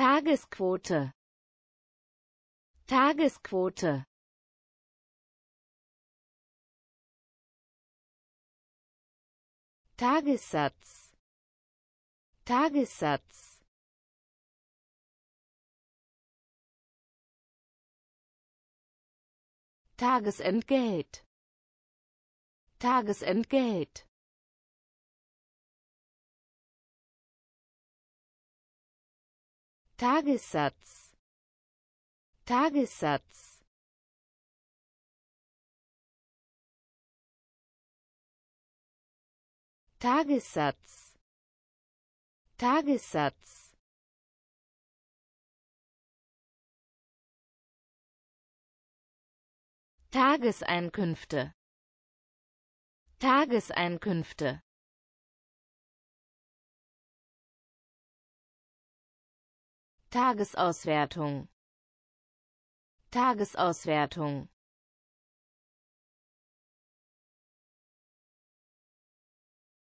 Tagesquote Tagesquote Tagessatz Tagessatz Tagesentgelt Tagesentgelt Tagessatz Tagessatz Tagessatz Tagessatz Tageseinkünfte Tageseinkünfte Tagesauswertung Tagesauswertung